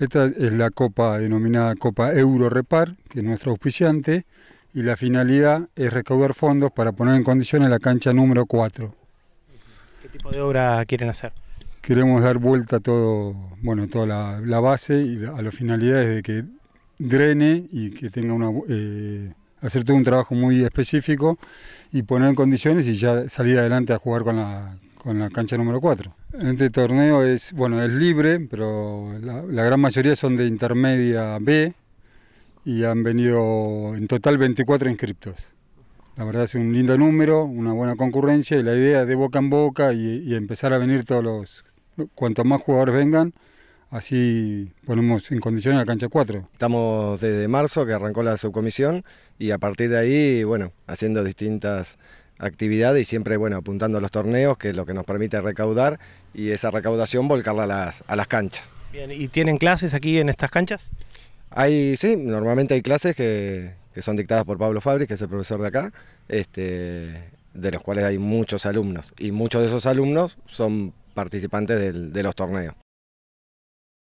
Esta es la copa denominada Copa Euro Repar, que es nuestro auspiciante, y la finalidad es recaudar fondos para poner en condiciones la cancha número 4. ¿Qué tipo de obra quieren hacer? Queremos dar vuelta a todo, bueno, toda la, base y a las finalidades de que drene y que tenga una... Eh, hacer todo un trabajo muy específico y poner en condiciones y ya salir adelante a jugar con la cancha número 4 este torneo es, bueno, es libre, pero la, gran mayoría son de intermedia B y han venido en total 24 inscriptos. La verdad es un lindo número, una buena concurrencia y la idea es de boca en boca y, empezar a venir todos los, cuanto más jugadores vengan, así ponemos en condiciones la cancha 4. Estamos desde marzo que arrancó la subcomisión y a partir de ahí, bueno, haciendo distintas actividad y siempre bueno apuntando a los torneos, que es lo que nos permite recaudar y esa recaudación volcarla a las, canchas. Bien, ¿y tienen clases aquí en estas canchas? Hay, sí, normalmente hay clases que, son dictadas por Pablo Fabri, que es el profesor de acá, este, de los cuales hay muchos alumnos. Y muchos de esos alumnos son participantes de los torneos.